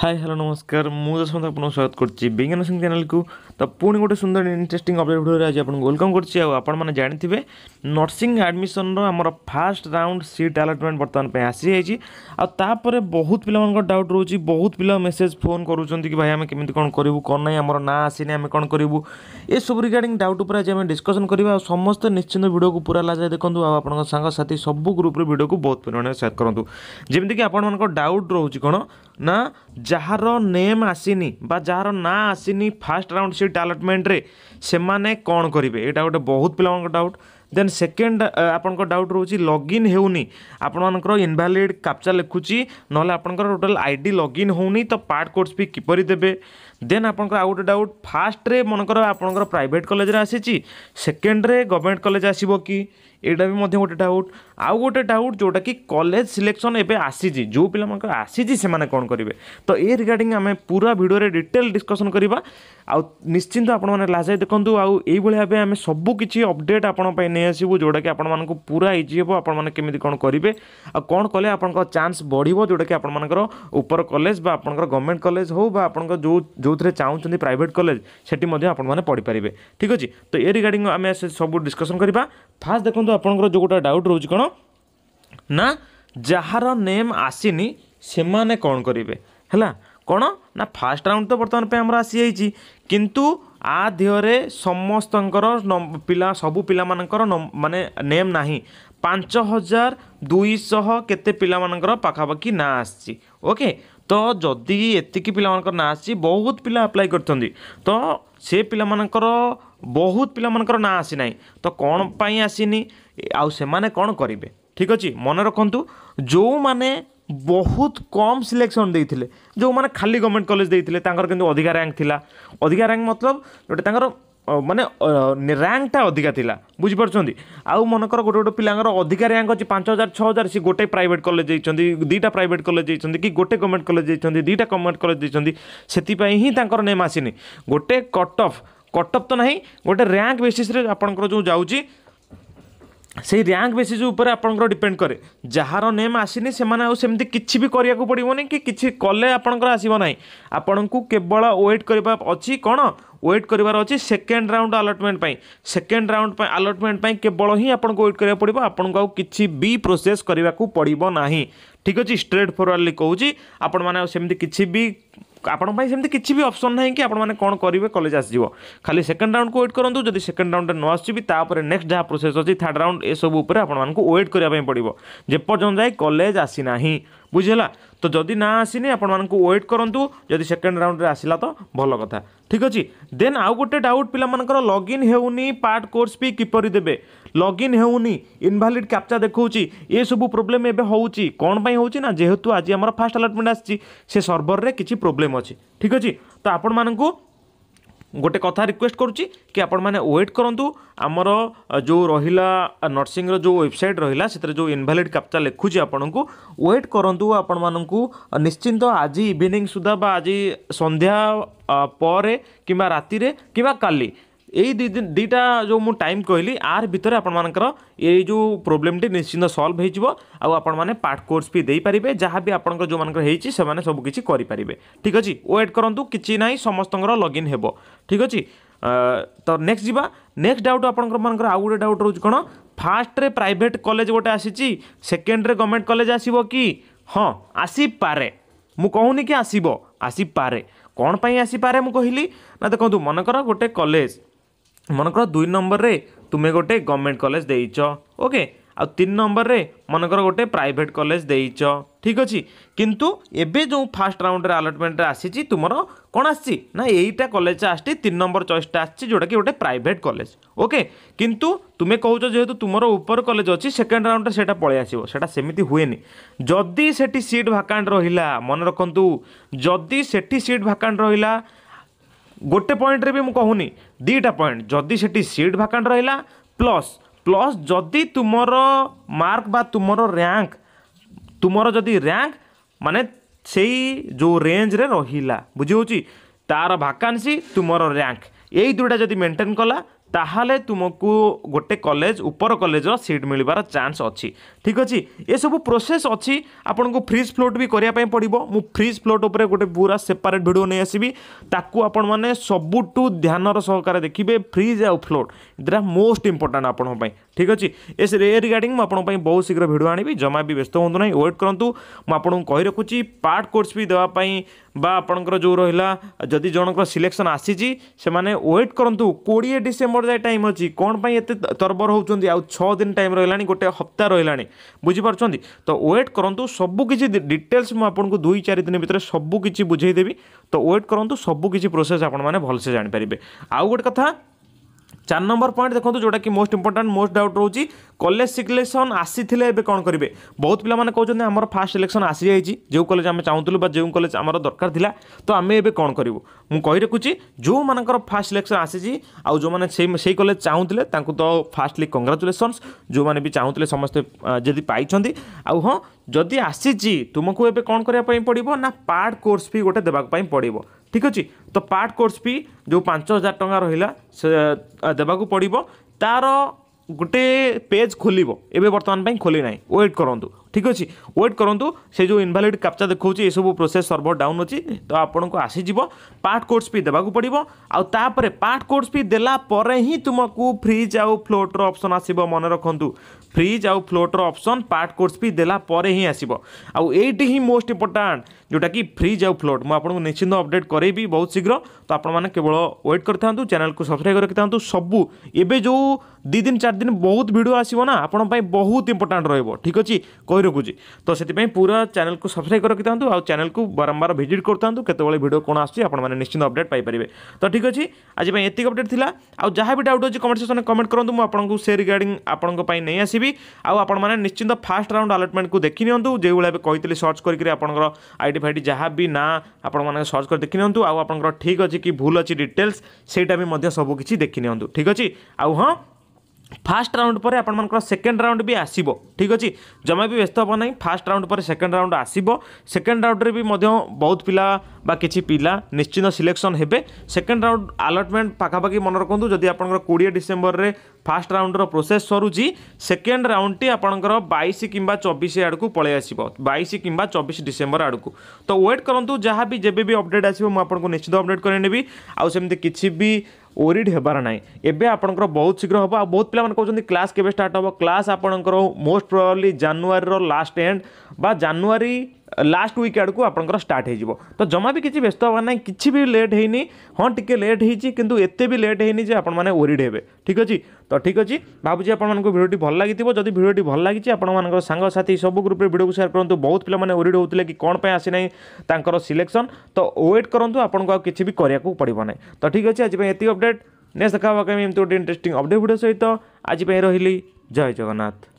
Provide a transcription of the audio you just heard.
hi hello ನಮಸ್ಕಾರ ମୁଁ ଦଶମନ୍ତ ଆପଣଙ୍କୁ ସ୍ୱାଗତ କରୁଛି ବିଜ୍ଞାନ ସିଂ ଚ୍ୟାନେଲକୁ ତ ପୁଣି ଗୋଟେ ସୁନ୍ଦର ଇଣ୍ଟରେଷ୍ଟିଂ ଅପଡ଼େଟ୍ ଭିଡ଼ିଓରେ ଆଜି ଆପଣଙ୍କୁ ୱେଲକମ୍ କରୁଛି ଆଉ ଆପଣମାନେ ଜାଣିଥିବେ ନର୍ସିଂ ଆଡ଼ମିସନ୍ର ଆମର ଫାଷ୍ଟ ରାଉଣ୍ଡ ସିଟ୍ ଆଲଟମେଣ୍ଟ ବର୍ତ୍ତମାନ ପାଇଁ ଆସିଯାଇଛି ଆଉ ତାପରେ ବହୁତ ପିଲାମାନଙ୍କର ଡାଉଟ୍ ରହୁଛି ବହୁତ ପିଲା ମେସେଜ୍ ଫୋନ୍ କରୁଛନ୍ତି କି ଭାଇ ଆମେ କେମିତି କ'ଣ କରିବୁ କ'ଣ ନାହିଁ ଆମର ନାଁ ଆସିନି ଆମେ କ'ଣ କରିବୁ ଏସବୁ ରିଗାର୍ଡ଼ିଂ ଡାଉଟ୍ ଉପରେ ଆଜି ଆମେ ଡିସ୍କସନ୍ କରିବା ଆଉ ସମସ୍ତେ ନିଶ୍ଚିନ୍ତ ଭିଡ଼ିଓକୁ ପୁରା ଲାଜାଇ ଦେଖନ୍ତୁ ଆଉ ଆପଣଙ୍କ ସାଙ୍ଗସାଥି ସବୁ ଗ୍ରୁପ୍ରେ ଭିଡ଼ିଓକୁ ବହୁତ ପରିମାଣରେ ସେୟାର କରନ୍ତୁ ଯେମିତିକି ଆପଣମାନଙ୍କ ଡାଉଟ୍ ରହୁଛି କ'ଣ ନା ଯାହାର ନେମ୍ ଆସିନି ବା ଯାହାର ନାଁ ଆସିନି ଫାର୍ଷ୍ଟ ରାଉଣ୍ଡ ସିଟ୍ ଆଲଟମେଣ୍ଟରେ ସେମାନେ କ'ଣ କରିବେ ଏଇଟା ଗୋଟେ ବହୁତ ପିଲାମାନଙ୍କ ଡାଉଟ୍ ଦେନ୍ ସେକେଣ୍ଡ ଆପଣଙ୍କ ଡାଉଟ୍ ରହୁଛି ଲଗ୍ଇନ୍ ହେଉନି ଆପଣମାନଙ୍କର ଇନଭାଲିଡ଼ କ୍ୟାପ୍ଚା ଲେଖୁଛି ନହେଲେ ଆପଣଙ୍କର ଟୋଟାଲ୍ ଆଇ ଡ଼ି ଲଗ୍ଇନ୍ ହେଉନି ତ ପାର୍ଟ କୋର୍ସ ଫି କିପରି ଦେବେ ଦେନ୍ ଆପଣଙ୍କର ଆଉ ଗୋଟେ ଡାଉଟ୍ ଫାର୍ଷ୍ଟରେ ମନେକର ଆପଣଙ୍କର ପ୍ରାଇଭେଟ୍ କଲେଜରେ ଆସିଛି ସେକେଣ୍ଡରେ ଗଭର୍ଣ୍ଣମେଣ୍ଟ କଲେଜ ଆସିବ କି ଏଇଟା ବି ମଧ୍ୟ ଗୋଟେ ଡାଉଟ୍ ଆଉ ଗୋଟେ ଡାଉଟ୍ ଯେଉଁଟାକି କଲେଜ ସିଲେକ୍ସନ୍ ଏବେ ଆସିଛି ଯେଉଁ ପିଲାମାନଙ୍କର ଆସିଛି ସେମାନେ କ'ଣ କରିବେ ତ ଏ ରିଗାର୍ଡ଼ିଂ ଆମେ ପୁରା ଭିଡ଼ିଓରେ ଡିଟେଲ୍ ଡିସ୍କସନ୍ କରିବା ଆଉ ନିଶ୍ଚିନ୍ତ ଆପଣମାନେ ଲାଷ୍ଟ ଯାଏ ଦେଖନ୍ତୁ ଆଉ ଏଇଭଳି ଭାବେ ଆମେ ସବୁ କିଛି ଅପଡ଼େଟ୍ ଆପଣଙ୍କ ପାଇଁ ନେଇ ଆସିବୁ ଯେଉଁଟାକି ଆପଣମାନଙ୍କୁ ପୁରା ଇଜି ହେବ ଆପଣମାନେ କେମିତି କ'ଣ କରିବେ ଆଉ କ'ଣ କଲେ ଆପଣଙ୍କ ଚାନ୍ସ ବଢ଼ିବ ଯେଉଁଟାକି ଆପଣମାନଙ୍କର ଉପର କଲେଜ ବା ଆପଣଙ୍କର ଗଭର୍ଣ୍ଣମେଣ୍ଟ କଲେଜ ହେଉ ବା ଆପଣଙ୍କ ଯେଉଁ ଯେଉଁଥିରେ ଚାହୁଁଛନ୍ତି ପ୍ରାଇଭେଟ୍ କଲେଜ ସେଠି ମଧ୍ୟ ଆପଣମାନେ ପଢ଼ିପାରିବେ ଠିକ୍ ଅଛି ତ ଏ ରିଗାର୍ଡ଼ିଂ ଆମେ ସବୁ ଡିସ୍କସନ୍ କରିବା ଫାର୍ଷ୍ଟ ଦେଖନ୍ତୁ ଦେଖନ୍ତୁ ଆପଣଙ୍କର ଯେଉଁ ଗୋଟେ ଡାଉଟ୍ ରହୁଛି କ'ଣ ନା ଯାହାର ନେମ୍ ଆସିନି ସେମାନେ କ'ଣ କରିବେ ହେଲା କ'ଣ ନା ଫାର୍ଷ୍ଟ ରାଉଣ୍ଡ ତ ବର୍ତ୍ତମାନ ପାଇଁ ଆମର ଆସିଯାଇଛି କିନ୍ତୁ ଆ ଦେହରେ ସମସ୍ତଙ୍କର ପିଲା ସବୁ ପିଲାମାନଙ୍କର ମାନେ ନେମ୍ ନାହିଁ ପାଞ୍ଚ ହଜାର ଦୁଇଶହ କେତେ ପିଲାମାନଙ୍କର ପାଖାପାଖି ନାଁ ଆସିଛି ଓକେ ତ ଯଦି ଏତିକି ପିଲାମାନଙ୍କର ନାଁ ଆସିଛି ବହୁତ ପିଲା ଆପ୍ଲାଏ କରିଛନ୍ତି ତ ସେ ପିଲାମାନଙ୍କର ବହୁତ ପିଲାମାନଙ୍କର ନାଁ ଆସିନାହିଁ ତ କ'ଣ ପାଇଁ ଆସିନି ଆଉ ସେମାନେ କ'ଣ କରିବେ ଠିକ୍ ଅଛି ମନେ ରଖନ୍ତୁ ଯେଉଁମାନେ ବହୁତ କମ୍ ସିଲେକ୍ସନ୍ ଦେଇଥିଲେ ଯେଉଁମାନେ ଖାଲି ଗଭର୍ଣ୍ଣମେଣ୍ଟ କଲେଜ ଦେଇଥିଲେ ତାଙ୍କର କିନ୍ତୁ ଅଧିକା ର୍ୟାଙ୍କ ଥିଲା ଅଧିକା ର୍ୟାଙ୍କ ମତଲବ ଗୋଟେ ତାଙ୍କର मानने रैंकटा अधिका था बुझिपार आउ मनकर गोटे गोटे पिलांर अधिका रैंक अच्छे पांच हजार छः हजार सी गोटे प्राइट कलेज दुईटा प्राइट कलेज कि गोटे गवर्नमेंट कलेज दुईटा गवर्नमेंट कलेज से नेम आसनी गोटे कटअफ कटअफ तो नहीं गोटे रैंक बेसीस जो जाऊँच से रैंक बेसीस आपंकर डिपेड कै जार नेम आसनी से किसी भी करने पड़ोनी कि कले आपंकर आसवना आपण को केवल व्वेट करवा अच्छी कौन वेट करार अच्छे second round allotment second round allotment केवल ही आपको वेट करा पड़ा आपन को किसी प्रोसेस करने को पड़ ना ठीक अच्छे स्ट्रेट फरवर्डली कहि आपण मैंने किसी भी आपंपेम किसी भी अप्सन ना कि आपने कौन करेंगे कलेज आसो खाली सेकेंड राउंड को वेट करूँ जब सेकेंड राउंड न आसपर नेक्स्ट जहाँ प्रोसेस अच्छी थार्ड राउंड यूर आपको वेट करने पड़ो जपर्यन जाए कलेज आसीना বুঝিলা তো যদি না আসিনি ଆପଣମାନଙ୍କୁ ୱେଟ୍ କରନ୍ତୁ ଯଦି ସେକେଣ୍ଡ ରାଉଣ୍ଡରେ ଆସିଲା ତ ଭଲ କଥା ଠିକ୍ ଅଛି ଦେନ୍ ଆଉ ଗୋଟେ ଡାଉଟ୍ ପିଲାମାନଙ୍କର ଲଗ୍ଇନ୍ ହେଉନି ପାର୍ଟ କୋର୍ସ ବି କିପରି ଦେବେ ଲଗ୍ଇନ୍ ହେଉନି ଇନଭାଲିଡ୍ କ୍ୟାପ୍ଚା ଦେଖାଉଛି ଏସବୁ ପ୍ରୋବ୍ଲେମ୍ ଏବେ ହେଉଛି କ'ଣ ପାଇଁ ହେଉଛି ନା ଯେହେତୁ ଆଜି ଆମର ଫାଷ୍ଟ ଆଲଟମେଣ୍ଟ ଆସିଛି ସେ ସର୍ଭରରେ କିଛି ପ୍ରୋବ୍ଲେମ୍ ଅଛି ଠିକ୍ ଅଛି ତ ଆପଣମାନଙ୍କୁ ଗୋଟେ କଥା ରିକ୍ୱେଷ୍ଟ କରୁଛି କି ଆପଣମାନେ ୱେଟ୍ କରନ୍ତୁ ଆମର ଯେଉଁ ରହିଲା ନର୍ସିଂର ଯେଉଁ ୱେବସାଇଟ୍ ରହିଲା ସେଥିରେ ଯେଉଁ ଇନଭାଲିଡ଼ କ୍ୟାପ୍ଚା ଲେଖୁଛି ଆପଣଙ୍କୁ ୱେଟ୍ କରନ୍ତୁ ଆପଣମାନଙ୍କୁ ନିଶ୍ଚିନ୍ତ ଆଜି ଇଭିନିଂ ସୁଦ୍ଧା ବା ଆଜି ସନ୍ଧ୍ୟା ପରେ କିମ୍ବା ରାତିରେ କିମ୍ବା କାଲି এই দুইটা যে মু টাইম কহিলি আর ভিতরে আপনার এই যে প্রোবলেমটি নিশ্চিন্ত সলভ হয়ে যাব আপনার পার্ট কোর্স বি দিয়ে যা বি আপনার যে হয়েছি সে সবকিছু করে পারে ঠিক আছে ওয়েট করতু কিছু না সমস্ত লগ ইন হব ঠিক আছে ତ ନେକ୍ସଟ ଯିବା ନେକ୍ସଟ ଡାଉଟ୍ ଆପଣଙ୍କମାନଙ୍କର ଆଉ ଗୋଟେ ଡାଉଟ୍ ରହୁଛି କ'ଣ ଫାଷ୍ଟରେ ପ୍ରାଇଭେଟ୍ କଲେଜ ଗୋଟେ ଆସିଛି ସେକେଣ୍ଡରେ ଗଭର୍ଣ୍ଣମେଣ୍ଟ କଲେଜ ଆସିବ କି ହଁ ଆସିପାରେ ମୁଁ କହୁନି କି ଆସିବ ଆସିପାରେ କ'ଣ ପାଇଁ ଆସିପାରେ ମୁଁ କହିଲି ନା ଦେଖନ୍ତୁ ମନେକର ଗୋଟେ କଲେଜ ମନେକର ଦୁଇ ନମ୍ବରରେ ତୁମେ ଗୋଟେ ଗଭର୍ଣ୍ଣମେଣ୍ଟ କଲେଜ ଦେଇଛ ଓକେ ଆଉ ତିନି ନମ୍ବରରେ ମନେକର ଗୋଟେ ପ୍ରାଇଭେଟ କଲେଜ ଦେଇଛ ଠିକ୍ ଅଛି କିନ୍ତୁ ଏବେ ଯେଉଁ ଫାର୍ଷ୍ଟ ରାଉଣ୍ଡରେ ଆଲଟମେଣ୍ଟରେ ଆସିଛି ତୁମର କ'ଣ ଆସିଛି ନା ଏଇଟା କଲେଜ ଆସିଛି ତିନି ନମ୍ବର ଚଏସ୍ଟା ଆସିଛି ଯେଉଁଟାକି ଗୋଟେ ପ୍ରାଇଭେଟ କଲେଜ ଓକେ କିନ୍ତୁ ତୁମେ କହୁଛ ଯେହେତୁ ତୁମର ଉପର କଲେଜ ଅଛି ସେକେଣ୍ଡ ରାଉଣ୍ଡରେ ସେଇଟା ପଳେଇ ଆସିବ ସେଇଟା ସେମିତି ହୁଏନି ଯଦି ସେଠି ସିଟ୍ ଭାକାଣ୍ଟ ରହିଲା ମନେ ରଖନ୍ତୁ ଯଦି ସେଠି ସିଟ୍ ଭାକାଣ୍ଟ ରହିଲା ଗୋଟେ ପଏଣ୍ଟରେ ବି ମୁଁ କହୁନି ଦୁଇଟା ପଏଣ୍ଟ ଯଦି ସେଠି ସିଟ୍ ଭାକାଣ୍ଟ ରହିଲା ପ୍ଲସ୍ ପ୍ଲସ୍ ଯଦି ତୁମର ମାର୍କ ବା ତୁମର ର୍ୟାଙ୍କ ତୁମର ଯଦି ର୍ୟାଙ୍କ ମାନେ ସେଇ ଯେଉଁ ରେଞ୍ଜରେ ରହିଲା ବୁଝି ହେଉଛି ତା'ର ଭାକାନ୍ସି ତୁମର ର୍ୟାଙ୍କ ଏଇ ଦୁଇଟା ଯଦି ମେଣ୍ଟେନ୍ କଲା ତାହେଲେ ତୁମକୁ ଗୋଟେ କଲେଜ ଉପର କଲେଜର ସିଟ୍ ମିଳିବାର ଚାନ୍ସ ଅଛି ଠିକ୍ ଅଛି ଏସବୁ ପ୍ରୋସେସ୍ ଅଛି ଆପଣଙ୍କୁ ଫ୍ରିଜ୍ ଫ୍ଲୋଟ୍ ବି କରିବା ପାଇଁ ପଡ଼ିବ ମୁଁ ଫ୍ରିଜ୍ ଫ୍ଲୋଟ୍ ଉପରେ ଗୋଟେ ପୁରା ସେପାରେଟ୍ ଭିଡ଼ିଓ ନେଇ ଆସିବି ତାକୁ ଆପଣମାନେ ସବୁଠୁ ଧ୍ୟାନର ସହକାରେ ଦେଖିବେ ଫ୍ରିଜ୍ ଆଉ ଫ୍ଲୋଟ୍ ଦୁଇଟା ମୋଷ୍ଟ ଇମ୍ପୋର୍ଟାଣ୍ଟ ଆପଣଙ୍କ ପାଇଁ ঠিক ଅଛି ଏ ରିଗାର୍ଡିଂ ମୁଁ ଆପଣଙ୍କ ପାଇଁ ବହୁତ ଶୀଘ୍ର ଭିଡ଼ିଓ ଆଣିବି ଜମା ବି ବ୍ୟସ୍ତ ହୁଅନ୍ତୁ ନାହିଁ ୱେଟ୍ କରନ୍ତୁ ମୁଁ ଆପଣଙ୍କୁ କହି ରଖୁଛି ପାର୍ଟ କୋର୍ସ ବି ଦେବା ପାଇଁ ବା ଆପଣଙ୍କର ଯେଉଁ ରହିଲା ଯଦି ଜଣଙ୍କର ସିଲେକ୍ସନ୍ ଆସିଛି ସେମାନେ ୱେଟ୍ କରନ୍ତୁ କୋଡ଼ିଏ ଡିସେମ୍ବର ଯାଏ ଟାଇମ୍ ଅଛି କ'ଣ ପାଇଁ ଏତେ ତରବର ହେଉଛନ୍ତି ଆଉ ଛଅ ଦିନ ଟାଇମ୍ ରହିଲାଣି ଗୋଟେ ହପ୍ତା ରହିଲାଣି ବୁଝିପାରୁଛନ୍ତି ତ ୱେଟ୍ କରନ୍ତୁ ସବୁ କିଛି ଡିଟେଲ୍ସ ମୁଁ ଆପଣଙ୍କୁ ଦୁଇ ଚାରି ଦିନ ଭିତରେ ସବୁ କିଛି ବୁଝେଇଦେବି ତ ୱେଟ୍ କରନ୍ତୁ ସବୁ କିଛି ପ୍ରୋସେସ୍ ଆପଣମାନେ ଭଲସେ ଜାଣିପାରିବେ ଆଉ ଗୋଟେ କଥା চার নম্বর পয়েন্ট দেখুন যেটা কি মোস্ট ইম্পর্টাট মোস্ট ডাউট রয়েছে কলেজ সিলেকশন আসিলে এবে কম করবে বহুত পিলা মানে কৌন আমার ফার্স্ট সিলেকশন আসিযাই যে কলেজ আমি চাহুলু বা যে কলেজ আমার দরকার লা তো আমি এবে কম করবু মু রকুছি যে ফার্স্ট সিলেকশন আসিছি আউমানে সেই সেই কলেজ চাহুলে তাঁকু তো ফার্স্টলি কংগ্রাচুলেসনস যে চাহুলে সমস্তে যদি পাই আউ হ্যাঁ যদি আসিছি তুমি এবে কম করা পড়ব না পার্ট কোর্স ফি গোটে দেওয়া পড়ব ঠিক আছে ତ ପାର୍ଟ କୋର୍ସ ଫି ଯେଉଁ ପାଞ୍ଚ ହଜାର ଟଙ୍କା ରହିଲା ସେ ଦେବାକୁ ପଡ଼ିବ ତା'ର ଗୋଟେ ପେଜ୍ ଖୋଲିବ ଏବେ ବର୍ତ୍ତମାନ ପାଇଁ ଖୋଲି ନାହିଁ ୱେଟ୍ କରନ୍ତୁ ঠিক ଅଛି ୱେଟ୍ କରନ୍ତୁ ସେ ଯେଉଁ ଇନଭାଲିଡ଼ କ୍ୟାପ୍ଚା ଦେଖାଉଛି ଏସବୁ ପ୍ରୋସେସ୍ ସର୍ଭର ଡାଉନ୍ ଅଛି ତ ଆପଣଙ୍କୁ ଆସିଯିବ ପାର୍ଟ କୋର୍ସ ବି ଦେବାକୁ ପଡ଼ିବ ଆଉ ତାପରେ ପାର୍ଟ କୋର୍ସ ବି ଦେଲା ପରେ ହିଁ ତୁମକୁ ଫ୍ରିଜ୍ ଆଉ ଫ୍ଲୋଟ୍ର ଅପସନ୍ ଆସିବ ମନେ ରଖନ୍ତୁ ଫ୍ରିଜ୍ ଆଉ ଫ୍ଲୋଟ୍ର ଅପସନ୍ ପାର୍ଟ କୋର୍ସ ବି ଦେଲା ପରେ ହିଁ ଆସିବ ଆଉ ଏଇଟି ହିଁ ମୋଷ୍ଟ ଇମ୍ପୋର୍ଟାଣ୍ଟ ଯେଉଁଟାକି ଫ୍ରିଜ୍ ଆଉ ଫ୍ଲୋଟ୍ ମୁଁ ଆପଣଙ୍କୁ ନିଶ୍ଚିନ୍ତ ଅପଡ଼େଟ୍ କରେଇବି ବହୁତ ଶୀଘ୍ର ତ ଆପଣମାନେ କେବଳ ୱେଟ୍ କରିଥାନ୍ତୁ ଚ୍ୟାନେଲ୍କୁ ସବସ୍କ୍ରାଇବ୍ ରଖିଥାନ୍ତୁ ସବୁ ଏବେ ଯେଉଁ ଦୁଇ ଦିନ ଚାରି ଦିନ ବହୁତ ଭିଡ଼ିଓ ଆସିବ ନା ଆପଣଙ୍କ ପାଇଁ ବହୁତ ଇମ୍ପୋର୍ଟାଣ୍ଟ ରହିବ ଠିକ୍ ଅଛି ହୋଇ ରଖୁଛି ତ ସେଥିପାଇଁ ପୁରା ଚ୍ୟାନେଲକୁ ସବସ୍କ୍ରାଇବ୍ କରି ରଖିଥାନ୍ତୁ ଆଉ ଚ୍ୟାନେଲକୁ ବାରମ୍ବାର ଭିଜିଟ୍ କରିଥାନ୍ତୁ କେତେବେଳେ ଭିଡ଼ିଓ କ'ଣ ଆସୁଛି ଆପଣମାନେ ନିଶ୍ଚିନ୍ତ ଅପଡ଼େଟ୍ ପାଇପାରିବେ ତ ଠିକ୍ ଅଛି ଆଜି ପାଇଁ ଏତିକି ଅପଡ଼େଟ୍ ଥିଲା ଆଉ ଯାହା ବି ଡାଉଟ୍ ଅଛି କମେଣ୍ଟ ସେକ୍ସନରେ କମେଣ୍ଟ କରନ୍ତୁ ମୁଁ ଆପଣଙ୍କୁ ସେ ରିଗାର୍ଡ଼ିଂ ଆପଣଙ୍କ ପାଇଁ ନେଇ ଆସିବି ଆଉ ଆପଣମାନେ ନିଶ୍ଚିନ୍ତ ଫାର୍ଷ୍ଟ ରାଉଣ୍ଡ ଆଲଟମେଣ୍ଟକୁ ଦେଖିନିଅନ୍ତୁ ଯେଉଁଭଳିଆ ଏବେ କହିଥିଲି ସର୍ଚ୍ଚ କରିକି ଆପଣଙ୍କର ଆଇଡ଼ି ଫାଇଡ଼ି ଯାହା ବି ନା ଆପଣମାନେ ସର୍ଚ୍ଚ କରି ଦେଖିନିଅନ୍ତୁ ଆଉ ଆପଣଙ୍କର ଠିକ୍ ଅଛି କି ଭୁଲ ଅଛି ଡିଟେଲ୍ସ ସେଇଟା ବି ମଧ୍ୟ ସବୁକିଛି ଦେଖିନିଅନ୍ତୁ ଠିକ୍ ଅଛି ଆଉ ହଁ ফার্স্ট রাউন্ড পরে আপনার সেকেন্ড রাউন্ড বি আসব ঠিক আছে জমা বি ব্যস্ত হব না ফার্স্ট রাউন্ড পরে সেকেন্ড রাউন্ড আসব সেকেন্ড রাউন্ডরে বি বহু পিলা বা କିଛି ପିଲା ନିଶ୍ଚିନ୍ତ ସିଲେକ୍ସନ୍ ହେବେ ସେକେଣ୍ଡ ରାଉଣ୍ଡ ଆଲଟମେଣ୍ଟ ପାଖାପାଖି ମନେ ରଖନ୍ତୁ ଯଦି ଆପଣଙ୍କର କୋଡ଼ିଏ ଡିସେମ୍ବରରେ ଫାର୍ଷ୍ଟ ରାଉଣ୍ଡର ପ୍ରୋସେସ୍ ସରୁଛି ସେକେଣ୍ଡ ରାଉଣ୍ଡଟି ଆପଣଙ୍କର ବାଇଶ କିମ୍ବା ଚବିଶ ଆଡ଼କୁ ପଳାଇ ଆସିବ ବାଇଶ କିମ୍ବା ଚବିଶ ଡିସେମ୍ବର ଆଡ଼କୁ ତ ୱେଟ୍ କରନ୍ତୁ ଯାହା ବି ଯେବେ ବି ଅପଡ଼େଟ୍ ଆସିବ ମୁଁ ଆପଣଙ୍କୁ ନିଶ୍ଚିତ ଅପଡ଼େଟ୍ କରାଇନେବି ଆଉ ସେମିତି କିଛି ବି ওরিড হবার না এবে আপনার বহু শীঘ্র হব আহ বহু পিলা কোথাও ক্লাস কেবে স্টার্ট হব ক্লাস আপনার মোস্ট প্রবাবলি জানুয়ারির লাস্ট এন্ড বা জানুয়ারি ଲାଷ୍ଟ ୱିକ୍ ଆଡ଼କୁ ଆପଣଙ୍କର ଷ୍ଟାର୍ଟ ହେଇଯିବ ତ ଜମା ବି କିଛି ବ୍ୟସ୍ତ ହେବାର ନାହିଁ କିଛି ବି ଲେଟ୍ ହେଇନି ହଁ ଟିକେ ଲେଟ୍ ହେଇଛି କିନ୍ତୁ ଏତେ ବି ଲେଟ୍ ହେଇନି ଯେ ଆପଣମାନେ ଓରିଡ଼ ହେବେ ଠିକ୍ ଅଛି ତ ଠିକ୍ ଅଛି ଭାବୁଛି ଆପଣମାନଙ୍କୁ ଭିଡ଼ିଓଟି ଭଲ ଲାଗିଥିବ ଯଦି ଭିଡ଼ିଓଟି ଭଲ ଲାଗିଛି ଆପଣମାନଙ୍କର ସାଙ୍ଗସାଥି ସବୁ ଗ୍ରୁପ୍ରେ ଭିଡ଼ିଓକୁ ସେୟାର କରନ୍ତୁ ବହୁତ ପିଲାମାନେ ଓରିଡ଼ ହେଉଥିଲେ କି କ'ଣ ପାଇଁ ଆସିନାହିଁ ତାଙ୍କର ସିଲେକ୍ସନ୍ ତ ୱେଟ୍ କରନ୍ତୁ ଆପଣଙ୍କୁ ଆଉ କିଛି ବି କରିବାକୁ ପଡ଼ିବ ନାହିଁ ତ ଠିକ୍ ଅଛି ଆଜି ପାଇଁ ଏତିକି ଅପଡ଼େଟ୍ ନେକ୍ସଟ ଦେଖା ହେବା ପାଇଁ ଏମିତି ଗୋଟେ ଇଣ୍ଟରେଷ୍ଟିଂ ଅପଡ଼େଟ୍ ଭିଡ଼ିଓ ସହିତ ଆଜି ପାଇଁ ରହିଲି ଜୟ ଜଗନ୍ନାଥ